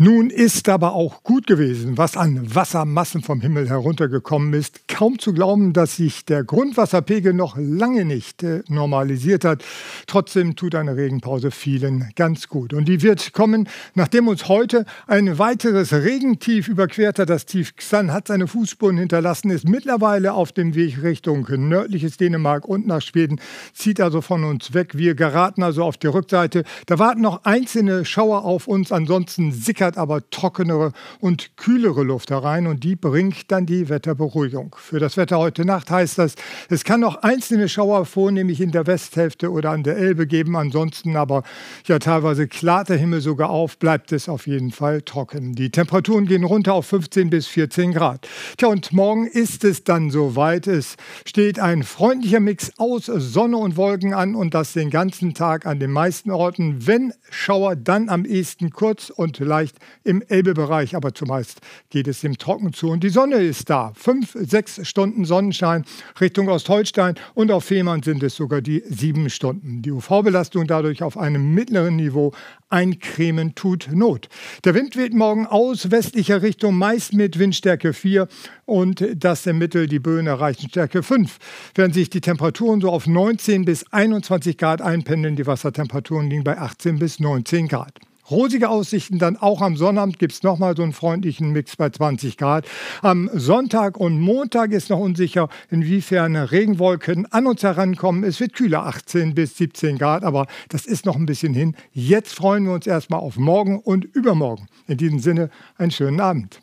Nun ist aber auch gut gewesen, was an Wassermassen vom Himmel heruntergekommen ist, kaum zu glauben, dass sich der Grundwasserpegel noch lange nicht äh, normalisiert hat. Trotzdem tut eine Regenpause vielen ganz gut. Und die wird kommen, nachdem uns heute ein weiteres Regentief überquert hat. Das Tief Xan hat seine Fußspuren hinterlassen, ist mittlerweile auf dem Weg Richtung nördliches Dänemark und nach Schweden, zieht also von uns weg. Wir geraten also auf die Rückseite. Da warten noch einzelne Schauer auf uns. Ansonsten sickert aber trockenere und kühlere Luft herein und die bringt dann die Wetterberuhigung. Für das Wetter heute Nacht heißt das, es kann noch einzelne Schauer vornehmlich in der Westhälfte oder an der Elbe geben. Ansonsten aber ja teilweise klart der Himmel sogar auf, bleibt es auf jeden Fall trocken. Die Temperaturen gehen runter auf 15 bis 14 Grad. Tja, und morgen ist es dann soweit. Es steht ein freundlicher Mix aus Sonne und Wolken an und das den ganzen Tag an den meisten Orten. Wenn Schauer, dann am ehesten kurz und leicht im Elbebereich, aber zumeist geht es dem Trocken zu. Und die Sonne ist da. 5, 6 Stunden Sonnenschein Richtung Ostholstein und auf Fehmarn sind es sogar die sieben Stunden. Die UV-Belastung dadurch auf einem mittleren Niveau. Eincremen tut Not. Der Wind weht morgen aus westlicher Richtung, meist mit Windstärke 4 und das im Mittel. Die Böen erreichen Stärke 5. Während sich die Temperaturen so auf 19 bis 21 Grad einpendeln, die Wassertemperaturen liegen bei 18 bis 19 Grad rosige Aussichten. Dann auch am Sonnabend gibt es nochmal so einen freundlichen Mix bei 20 Grad. Am Sonntag und Montag ist noch unsicher, inwiefern Regenwolken an uns herankommen. Es wird kühler, 18 bis 17 Grad, aber das ist noch ein bisschen hin. Jetzt freuen wir uns erstmal auf morgen und übermorgen. In diesem Sinne, einen schönen Abend.